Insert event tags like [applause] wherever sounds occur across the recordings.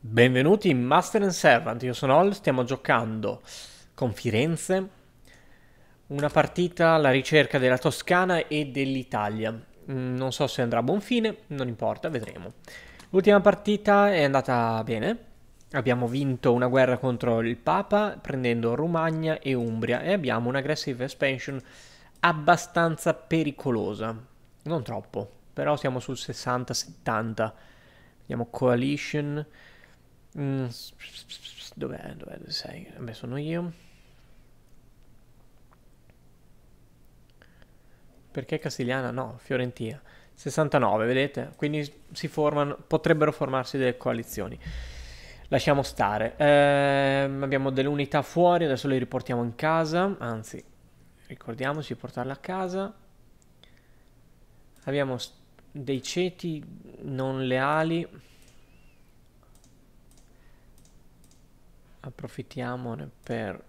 Benvenuti in Master and Servant, io sono Ol, stiamo giocando con Firenze una partita alla ricerca della Toscana e dell'Italia. Mm, non so se andrà a buon fine, non importa, vedremo. L'ultima partita è andata bene, abbiamo vinto una guerra contro il Papa prendendo Romagna e Umbria e abbiamo un'aggressive expansion abbastanza pericolosa, non troppo, però siamo sul 60-70. Vediamo Coalition... Mm. dov'è? Dov'è? Dove sei? Vabbè, sono io. Perché Castigliana? No, Fiorentina. 69, vedete? Quindi si formano, potrebbero formarsi delle coalizioni. Lasciamo stare. Ehm, abbiamo delle unità fuori, adesso le riportiamo in casa. Anzi, ricordiamoci di portarle a casa. Abbiamo dei ceti non leali. approfittiamone per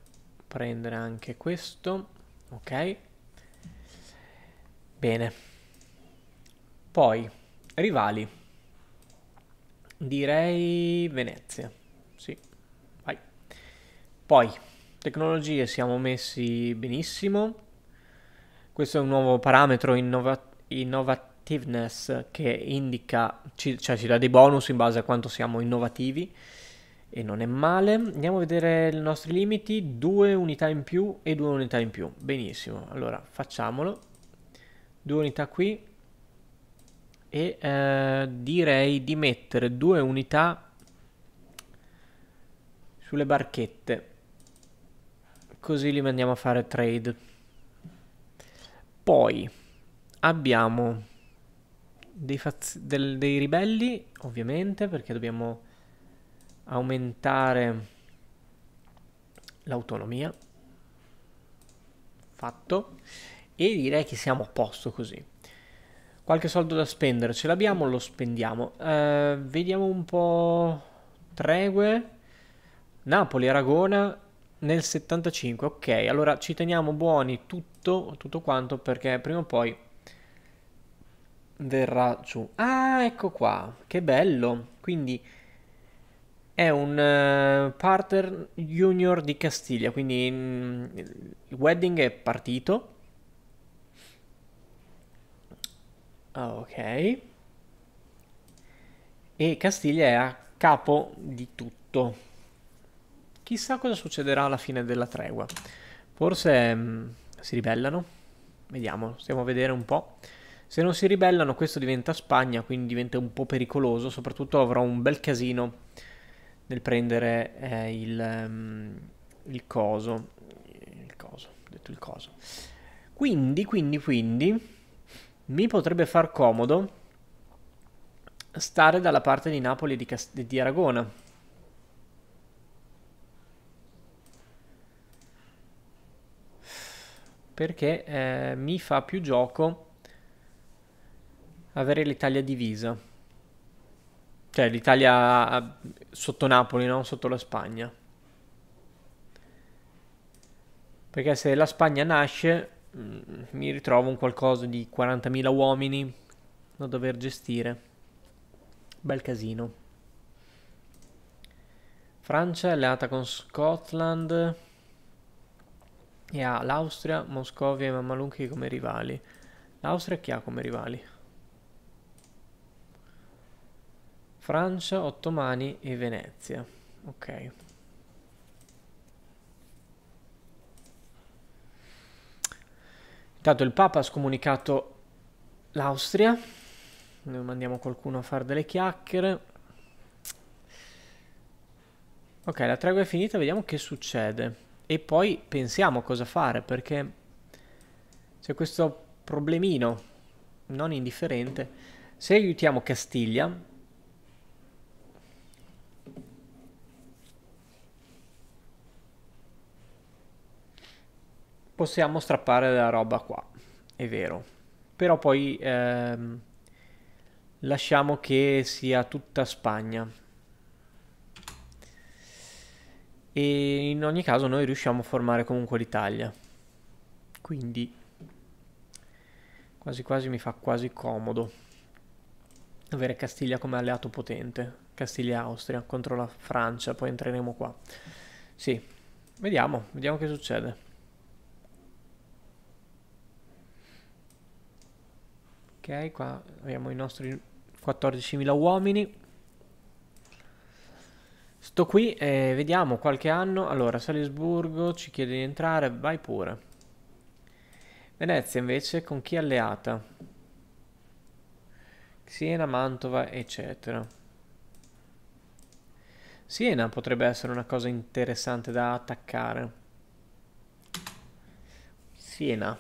prendere anche questo ok bene poi rivali direi Venezia sì vai poi tecnologie siamo messi benissimo questo è un nuovo parametro innova innovativeness che indica ci, cioè ci dà dei bonus in base a quanto siamo innovativi e non è male. Andiamo a vedere i nostri limiti, due unità in più e due unità in più, benissimo, allora facciamolo, due unità qui e eh, direi di mettere due unità sulle barchette, così li mandiamo a fare trade. Poi abbiamo dei, del, dei ribelli, ovviamente, perché dobbiamo aumentare l'autonomia fatto e direi che siamo a posto così qualche soldo da spendere ce l'abbiamo lo spendiamo eh, vediamo un po' tregue Napoli Aragona nel 75 ok allora ci teniamo buoni tutto tutto quanto perché prima o poi verrà giù ah ecco qua che bello quindi è un eh, partner junior di Castiglia, quindi mm, il wedding è partito. Ok. E Castiglia è a capo di tutto. Chissà cosa succederà alla fine della tregua. Forse mh, mm, si ribellano. Vediamo, stiamo a vedere un po'. Se non si ribellano questo diventa Spagna, quindi diventa un po' pericoloso, soprattutto avrò un bel casino nel prendere eh, il, um, il, coso. Il coso, ho detto il coso. Quindi, quindi, quindi, mi potrebbe far comodo stare dalla parte di Napoli e di, Cast di Aragona. Perché eh, mi fa più gioco avere l'Italia divisa. Cioè l'Italia sotto Napoli, non sotto la Spagna. Perché se la Spagna nasce, mm, mi ritrovo un qualcosa di 40.000 uomini da dover gestire. Bel casino. Francia è alleata con Scotland e ha l'Austria, Moscovia e Mammalunchi come rivali. L'Austria chi ha come rivali? Francia, Ottomani e Venezia. Ok. Intanto il Papa ha scomunicato l'Austria. Noi mandiamo qualcuno a fare delle chiacchiere. Ok, la tregua è finita, vediamo che succede. E poi pensiamo cosa fare, perché c'è questo problemino non indifferente. Se aiutiamo Castiglia, possiamo strappare la roba qua, è vero. Però poi ehm, lasciamo che sia tutta Spagna. E in ogni caso noi riusciamo a formare comunque l'Italia. Quindi quasi quasi mi fa quasi comodo avere Castiglia come alleato potente. Castiglia-Austria contro la Francia, poi entreremo qua. Sì, vediamo, vediamo che succede. Ok, qua abbiamo i nostri 14.000 uomini. Sto qui e vediamo qualche anno. Allora, Salisburgo ci chiede di entrare, vai pure. Venezia invece con chi è alleata? Siena, Mantova, eccetera. Siena potrebbe essere una cosa interessante da attaccare. Siena.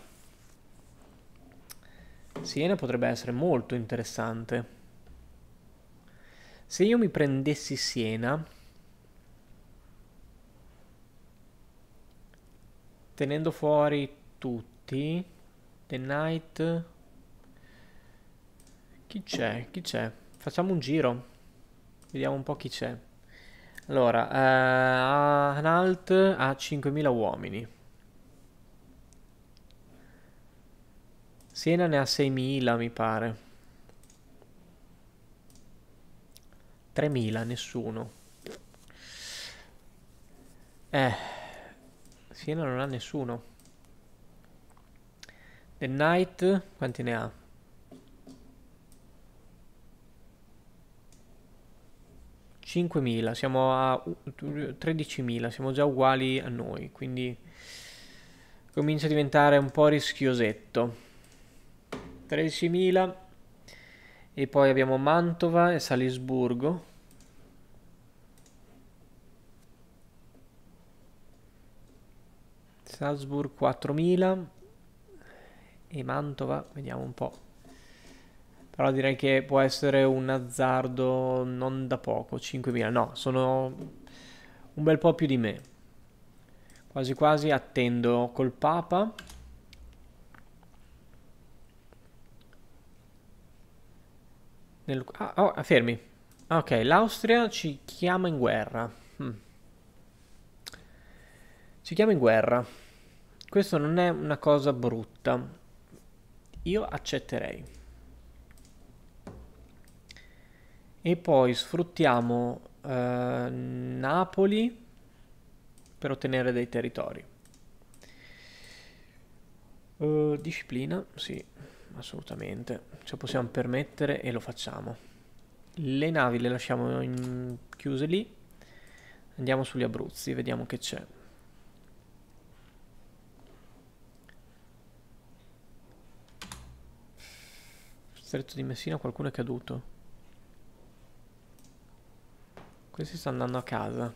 Siena potrebbe essere molto interessante. Se io mi prendessi Siena, tenendo fuori tutti, The Knight, Chi c'è? Chi c'è? Facciamo un giro. Vediamo un po' chi c'è. Allora, eh, Analt ha 5.000 uomini. Siena ne ha 6.000 mi pare. 3.000 nessuno. Eh, Siena non ha nessuno. The Knight quanti ne ha? Cinquemila, siamo a 13.000, siamo già uguali a noi, quindi comincia a diventare un po' rischiosetto. 13.000 e poi abbiamo Mantova e Salisburgo Salzburg 4.000 e Mantova, vediamo un po'. Però direi che può essere un azzardo non da poco, 5.000, no, sono un bel po' più di me. Quasi quasi attendo col Papa. Nel... Ah, oh, ah, fermi. Ok, l'Austria ci chiama in guerra. Hmm. Ci chiama in guerra. Questo non è una cosa brutta. Io accetterei. E poi sfruttiamo eh, Napoli per ottenere dei territori. Uh, disciplina, sì assolutamente. Ce possiamo permettere e lo facciamo. Le navi le lasciamo in... chiuse lì. Andiamo sugli Abruzzi, vediamo che c'è. Stretto di Messina qualcuno è caduto. Questi stanno andando a casa.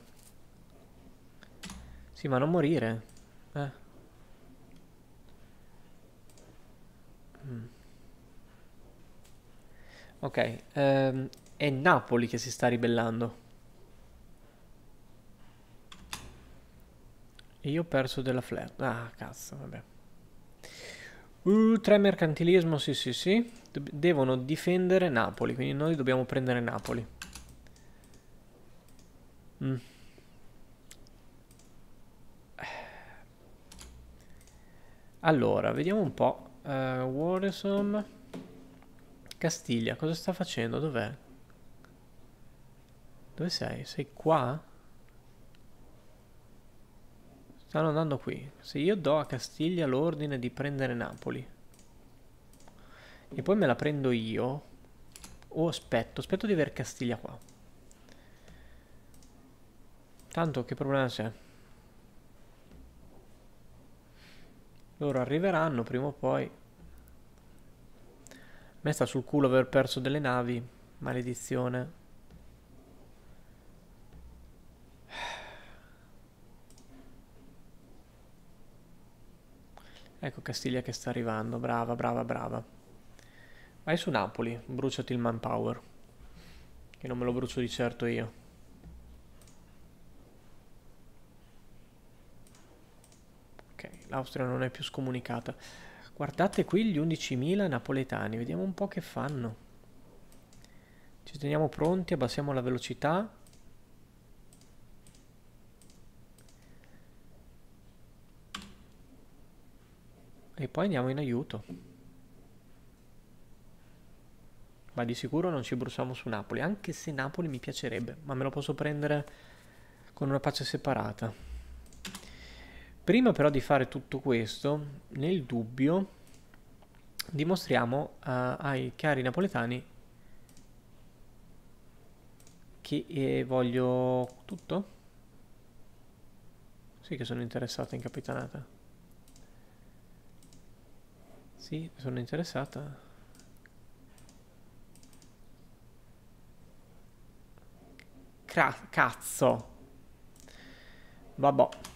Sì, ma non morire. Eh. Mm. Ok, um, è Napoli che si sta ribellando. E io ho perso della flare. Ah, cazzo, vabbè. Uh, tre mercantilismo, sì, sì, sì. devono difendere Napoli, quindi noi dobbiamo prendere Napoli. Mm. Allora, vediamo un po'. Uh, eh, Waresome. Castiglia, cosa sta facendo? Dov'è? Dove sei? Sei qua? Stanno andando qui. Se io do a Castiglia l'ordine di prendere Napoli e poi me la prendo io, o oh, aspetto, aspetto di aver Castiglia qua. Tanto che problema c'è? Loro arriveranno prima o poi. A Me sta sul culo aver perso delle navi. Maledizione. Ecco Castiglia che sta arrivando, brava, brava, brava. Vai su Napoli, bruciati il manpower. Che non me lo brucio di certo io. l'Austria non è più scomunicata. Guardate qui gli 11.000 napoletani, vediamo un po' che fanno. Ci teniamo pronti, abbassiamo la velocità. E poi andiamo in aiuto. Ma di sicuro non ci bruciamo su Napoli, anche se Napoli mi piacerebbe, ma me lo posso prendere con una pace separata. Prima però di fare tutto questo, nel dubbio, dimostriamo uh, ai cari napoletani che eh, voglio tutto. Sì che sono interessata in capitanata. Sì, sono interessata. Cra cazzo. Vabbè.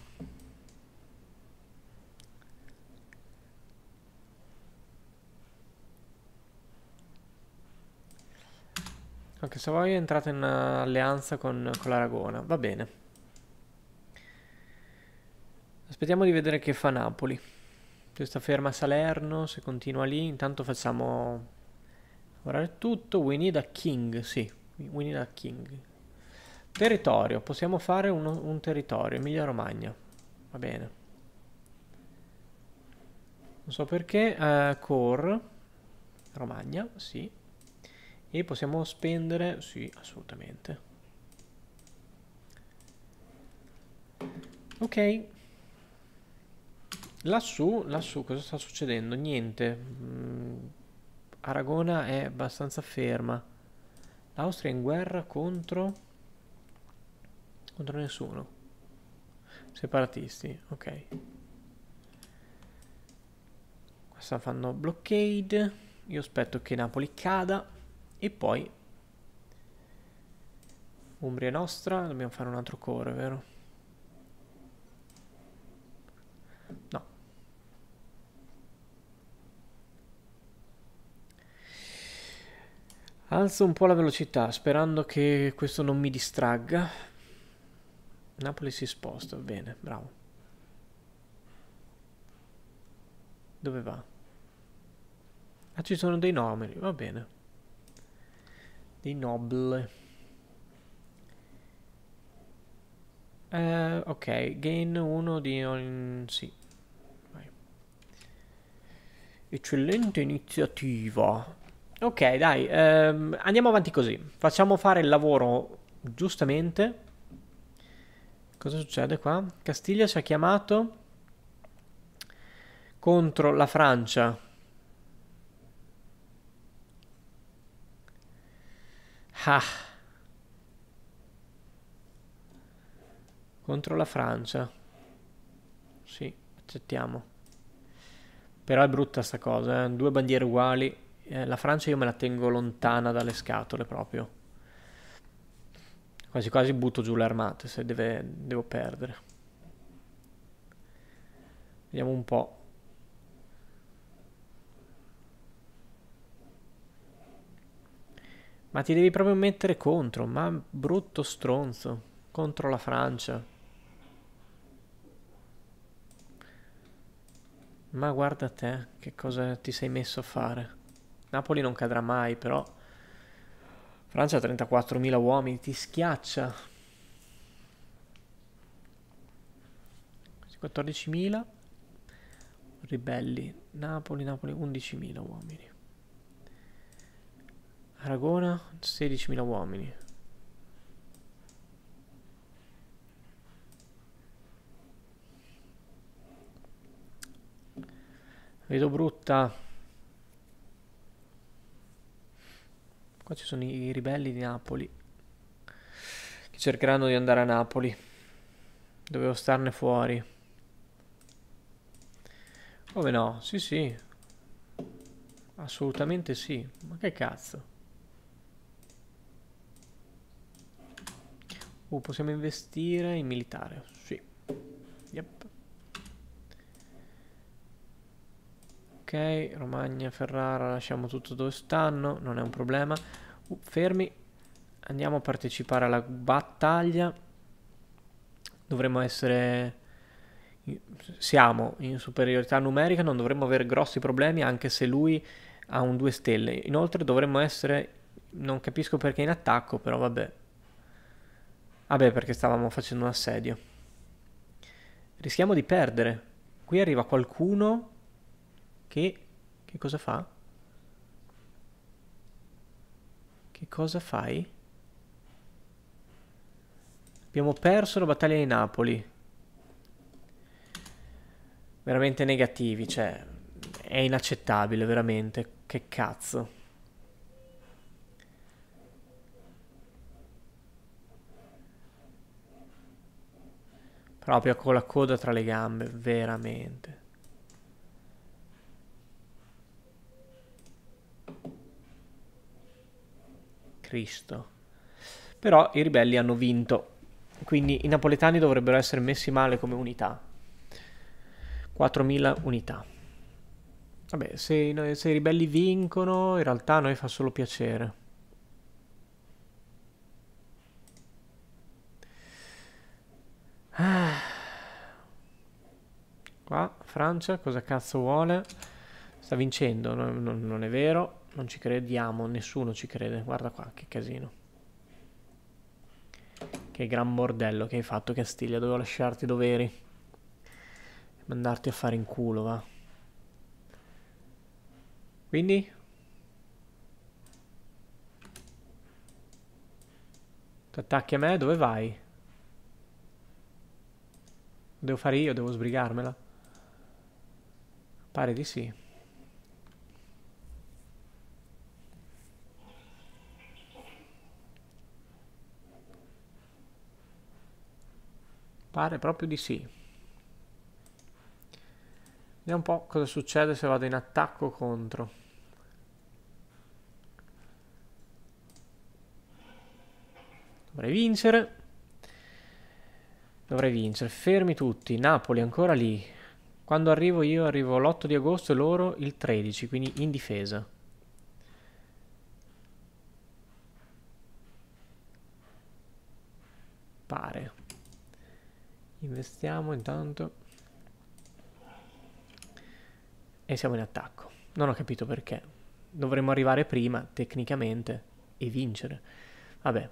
Anche se voi entrate in alleanza con, con l'Aragona, va bene. Aspettiamo di vedere che fa Napoli. Questa ferma a Salerno, se continua lì, intanto facciamo lavorare tutto. We need a king, sì, we need a king. Territorio, possiamo fare uno, un territorio, Emilia Romagna, va bene. Non so perché, uh, eh, core, Romagna, sì, e possiamo spendere, sì, assolutamente. Ok. Lassù, lassù, cosa sta succedendo? Niente. Mm, Aragona è abbastanza ferma. L'Austria è in guerra contro... contro nessuno. Separatisti, ok. Qua stanno fanno blockade. Io aspetto che Napoli cada. E poi... Umbria nostra, dobbiamo fare un altro core, vero? No. Alzo un po' la velocità, sperando che questo non mi distragga. Napoli si sposta, bene, bravo. Dove va? Ah, ci sono dei nomi va bene dei Noble. Uh, ok, gain 1 di... On... sì. Vai. Eccellente iniziativa. Ok, dai, um, andiamo avanti così. Facciamo fare il lavoro giustamente. Cosa succede qua? Castiglia si è chiamato contro la Francia. Ah. Contro la Francia. Sì, accettiamo. Però è brutta sta cosa, eh? due bandiere uguali. Eh, la Francia io me la tengo lontana dalle scatole proprio. Quasi quasi butto giù le armate se deve, devo perdere. Vediamo un po'. Ma ti devi proprio mettere contro, ma brutto stronzo, contro la Francia. Ma guarda te, che cosa ti sei messo a fare. Napoli non cadrà mai, però... Francia ha 34.000 uomini, ti schiaccia. 14.000. Ribelli. Napoli, Napoli, 11.000 uomini. Aragona 16.000 uomini vedo brutta qua ci sono i ribelli di Napoli che cercheranno di andare a Napoli dovevo starne fuori come no? sì sì assolutamente sì ma che cazzo Uh, possiamo investire in militare, sì. Yep. Ok, Romagna, Ferrara, lasciamo tutto dove stanno, non è un problema. Uh, fermi, andiamo a partecipare alla battaglia. Dovremmo essere... Siamo in superiorità numerica, non dovremmo avere grossi problemi anche se lui ha un 2 stelle. Inoltre dovremmo essere... Non capisco perché in attacco, però vabbè, Vabbè, ah perché stavamo facendo un assedio. Rischiamo di perdere. Qui arriva qualcuno che... Che cosa fa? Che cosa fai? Abbiamo perso la battaglia di Napoli. Veramente negativi, cioè... È inaccettabile, veramente. Che cazzo. Proprio con la coda tra le gambe, veramente. Cristo. Però i ribelli hanno vinto, quindi i napoletani dovrebbero essere messi male come unità. 4.000 unità. Vabbè, se, se i ribelli vincono, in realtà a noi fa solo piacere. Qua, Francia, cosa cazzo vuole? Sta vincendo, no, no, non è vero. Non ci crediamo, nessuno ci crede. Guarda qua, che casino. Che gran bordello che hai fatto, Castiglia. Dovevo lasciarti doveri. Mandarti a fare in culo, va. Quindi? Ti attacchi a me? Dove vai? Devo fare io, devo sbrigarmela. Pare di sì. Pare proprio di sì. Vediamo un po' cosa succede se vado in attacco contro. Dovrei vincere. Dovrei vincere. Fermi tutti. Napoli ancora lì. Quando arrivo io arrivo l'8 di agosto e loro il 13, quindi in difesa. Pare. Investiamo intanto. E siamo in attacco. Non ho capito perché. Dovremmo arrivare prima, tecnicamente, e vincere. Vabbè.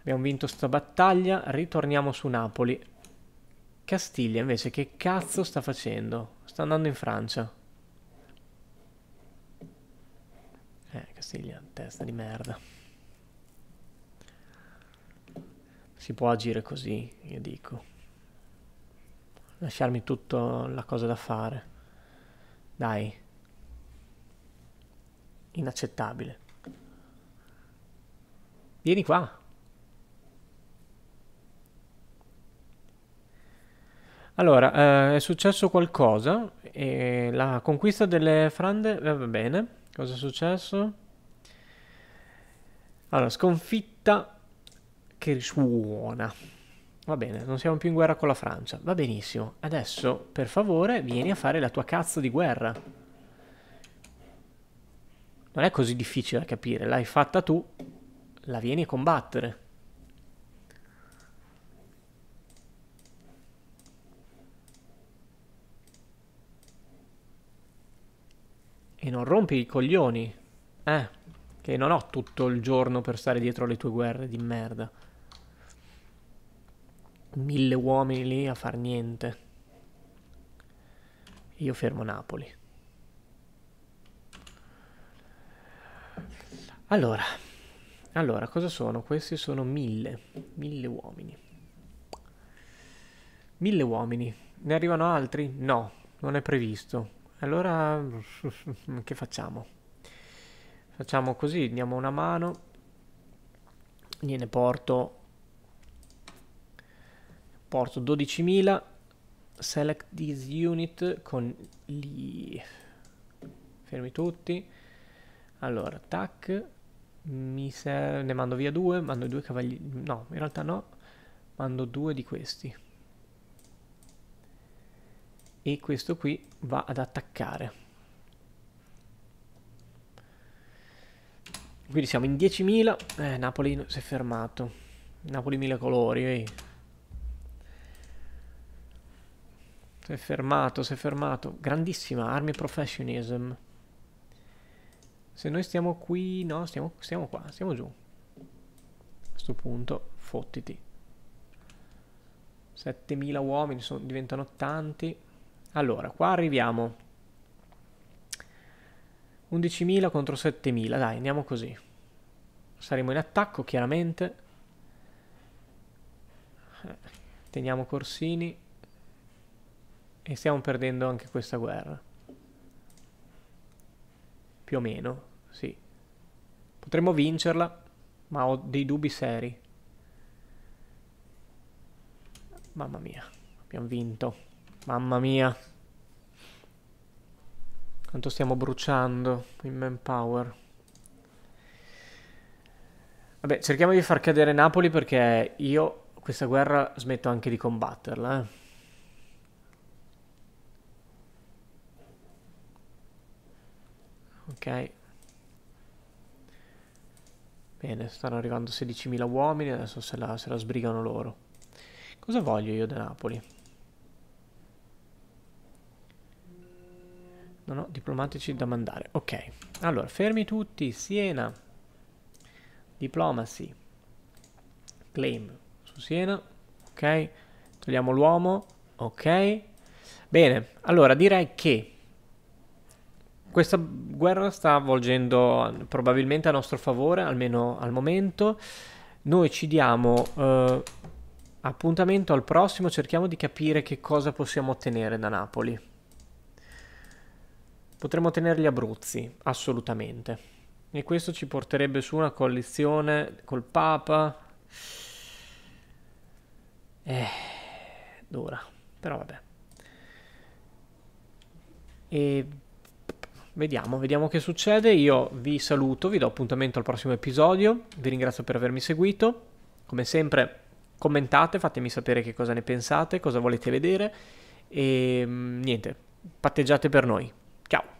Abbiamo vinto sta battaglia, ritorniamo su Napoli Castiglia invece che cazzo sta facendo? Sta andando in Francia. Eh, Castiglia, testa di merda. Si può agire così, io dico. Lasciarmi tutta la cosa da fare. Dai. Inaccettabile. Vieni qua. Allora, eh, è successo qualcosa, eh, la conquista delle Frande, eh, va bene, cosa è successo? Allora, sconfitta che risuona. Va bene, non siamo più in guerra con la Francia, va benissimo. Adesso, per favore, vieni a fare la tua cazzo di guerra. Non è così difficile da capire, l'hai fatta tu, la vieni a combattere. E non rompi i coglioni. Eh, che non ho tutto il giorno per stare dietro alle tue guerre di merda. Mille uomini lì a far niente. Io fermo Napoli. Allora, allora, cosa sono? Questi sono mille, mille uomini. Mille uomini. Ne arrivano altri? No, non è previsto. Allora, [laughs] che facciamo? Facciamo così, diamo una mano. Gliene porto... Porto 12.000. Select this unit con gli... Fermi tutti. Allora, tac. Mi ne mando via due. Mando due cavalli... No, in realtà no. Mando due di questi e questo qui va ad attaccare. Quindi siamo in 10.000, eh, Napoli si è fermato, Napoli mille colori, ehi. Si è fermato, si è fermato, grandissima, army professionism. Se noi stiamo qui, no, stiamo, stiamo qua, stiamo giù. A questo punto, fottiti. 7.000 uomini sono, diventano tanti. Allora, qua arriviamo. 11.000 contro 7.000, dai, andiamo così. Saremo in attacco, chiaramente. Eh, teniamo Corsini. E stiamo perdendo anche questa guerra. Più o meno, sì. Potremmo vincerla, ma ho dei dubbi seri. Mamma mia, abbiamo vinto. Mamma mia. Quanto stiamo bruciando in manpower. Vabbè, cerchiamo di far cadere Napoli perché io questa guerra smetto anche di combatterla, eh. Ok. Bene, stanno arrivando 16.000 uomini, adesso se la, se la sbrigano loro. Cosa voglio io da Napoli? Non ho diplomatici da mandare. Ok. Allora, fermi tutti. Siena. Diplomacy. Claim su Siena. Ok. Togliamo l'uomo. Ok. Bene. Allora, direi che questa guerra sta avvolgendo probabilmente a nostro favore, almeno al momento. Noi ci diamo eh, appuntamento al prossimo, cerchiamo di capire che cosa possiamo ottenere da Napoli. Potremmo tenerli Abruzzi, assolutamente. E questo ci porterebbe su una coalizione col Papa. Eh, dura, però vabbè. E vediamo, vediamo che succede. Io vi saluto, vi do appuntamento al prossimo episodio. Vi ringrazio per avermi seguito. Come sempre, commentate, fatemi sapere che cosa ne pensate, cosa volete vedere. E mm, niente, patteggiate per noi. Ciao!